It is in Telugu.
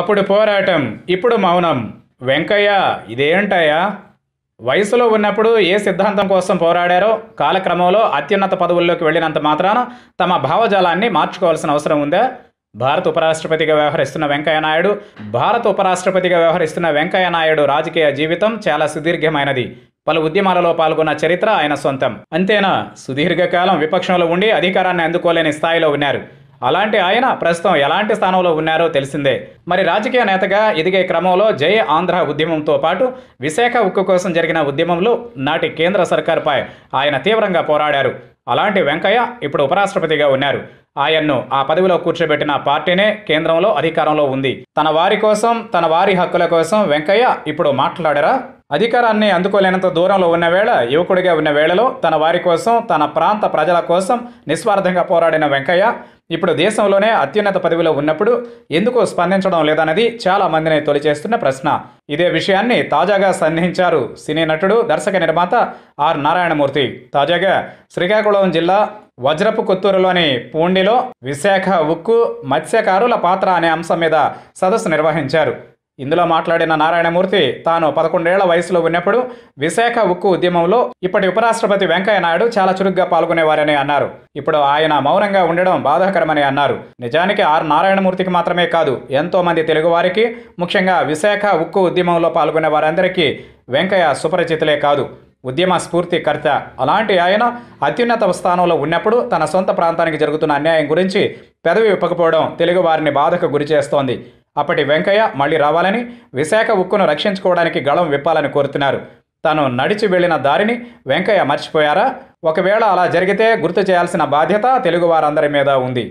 అప్పుడు పోరాటం ఇప్పుడు మౌనం వెంకయ్య ఇదేంటయ్యా వయసులో ఉన్నప్పుడు ఏ సిద్ధాంతం కోసం పోరాడారో కాలక్రమంలో అత్యున్నత పదవుల్లోకి వెళ్ళినంత మాత్రాన తమ భావజాలాన్ని మార్చుకోవాల్సిన అవసరం ఉందా భారత ఉపరాష్ట్రపతిగా వ్యవహరిస్తున్న వెంకయ్య నాయుడు భారత ఉపరాష్ట్రపతిగా వ్యవహరిస్తున్న వెంకయ్య నాయుడు రాజకీయ జీవితం చాలా సుదీర్ఘమైనది పలు ఉద్యమాలలో పాల్గొన్న చరిత్ర ఆయన సొంతం అంతేనా సుదీర్ఘకాలం విపక్షంలో ఉండి అధికారాన్ని అందుకోలేని స్థాయిలో ఉన్నారు అలాంటి ఆయన ప్రస్తుతం ఎలాంటి స్థానంలో ఉన్నారో తెలిసిందే మరి రాజకీయ నేతగా ఎదిగే క్రమంలో జయ ఆంధ్ర ఉద్యమంతో పాటు విశాఖ ఉక్కు కోసం జరిగిన ఉద్యమంలో నాటి కేంద్ర సర్కార్పై ఆయన తీవ్రంగా పోరాడారు అలాంటి వెంకయ్య ఇప్పుడు ఉపరాష్ట్రపతిగా ఉన్నారు ఆయన్ను ఆ పదవిలో కూర్చోబెట్టిన పార్టీనే కేంద్రంలో అధికారంలో ఉంది తన వారి కోసం తన వారి హక్కుల కోసం వెంకయ్య ఇప్పుడు మాట్లాడరా అధికారాన్ని అందుకోలేనంత దూరంలో ఉన్న వేళ యువకుడిగా ఉన్న వేళలో తన వారి కోసం తన ప్రాంత ప్రజల కోసం నిస్వార్థంగా పోరాడిన వెంకయ్య ఇప్పుడు దేశంలోనే అత్యున్నత పదవిలో ఉన్నప్పుడు ఎందుకు స్పందించడం లేదన్నది చాలా మందిని తొలిచేస్తున్న ప్రశ్న ఇదే విషయాన్ని తాజాగా సంధించారు సినీ నటుడు దర్శక నిర్మాత ఆర్ నారాయణమూర్తి తాజాగా శ్రీకాకుళం జిల్లా వజ్రపు కొత్తూరులోని పూండిలో విశాఖ ఉక్కు మత్స్యకారుల పాత్ర అనే అంశం మీద సదస్సు నిర్వహించారు ఇందులో మాట్లాడిన నారాయణమూర్తి తాను పదకొండేళ్ల వయసులో ఉన్నప్పుడు విశాఖ ఉక్కు ఉద్యమంలో ఇప్పటి ఉపరాష్ట్రపతి వెంకయ్యనాయుడు చాలా చురుగ్గా పాల్గొనేవారని అన్నారు ఇప్పుడు ఆయన మౌనంగా ఉండడం బాధాకరమని అన్నారు నిజానికి ఆర్ నారాయణమూర్తికి మాత్రమే కాదు ఎంతోమంది తెలుగువారికి ముఖ్యంగా విశాఖ ఉక్కు ఉద్యమంలో పాల్గొనే వారందరికీ వెంకయ్య సుపరిచితులే కాదు ఉద్యమ స్ఫూర్తికర్త అలాంటి ఆయన అత్యున్నత స్థానంలో ఉన్నప్పుడు తన సొంత ప్రాంతానికి జరుగుతున్న అన్యాయం గురించి పెదవి ఇవ్వకపోవడం తెలుగువారిని బాధకు గురిచేస్తోంది అప్పటి వెంకయ్య మళ్ళీ రావాలని విశాఖ ఉక్కును రక్షించుకోవడానికి గళం విప్పాలని కోరుతున్నారు తను నడిచి వెళ్లిన దారిని వెంకయ్య మర్చిపోయారా ఒకవేళ అలా జరిగితే గుర్తు చేయాల్సిన బాధ్యత తెలుగువారందరి మీద ఉంది